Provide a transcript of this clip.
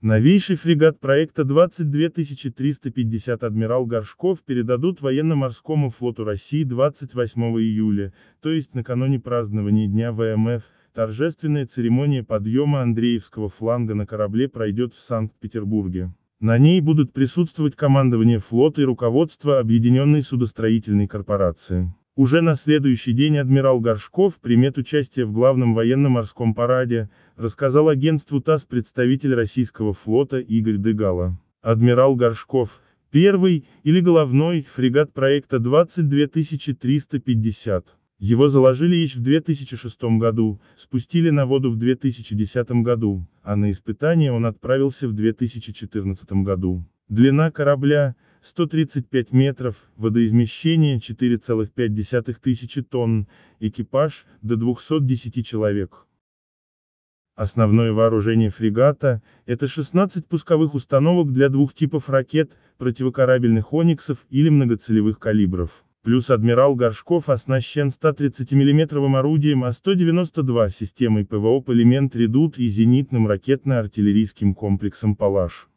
Новейший фрегат проекта 22350 «Адмирал Горшков» передадут Военно-морскому флоту России 28 июля, то есть накануне празднования Дня ВМФ, торжественная церемония подъема Андреевского фланга на корабле пройдет в Санкт-Петербурге. На ней будут присутствовать командование флота и руководство Объединенной судостроительной корпорации. Уже на следующий день адмирал Горшков примет участие в главном военно-морском параде, рассказал агентству ТАСС представитель российского флота Игорь Дегала. Адмирал Горшков, первый, или головной, фрегат проекта 22350. Его заложили еще в 2006 году, спустили на воду в 2010 году, а на испытание он отправился в 2014 году. Длина корабля 135 метров, водоизмещение 4,5 тысячи тонн, экипаж – до 210 человек. Основное вооружение фрегата – это 16 пусковых установок для двух типов ракет, противокорабельных «Ониксов» или многоцелевых калибров. Плюс адмирал Горшков оснащен 130 миллиметровым орудием А-192 системой ПВО «Полимент Редут» и зенитным ракетно-артиллерийским комплексом «Палаш».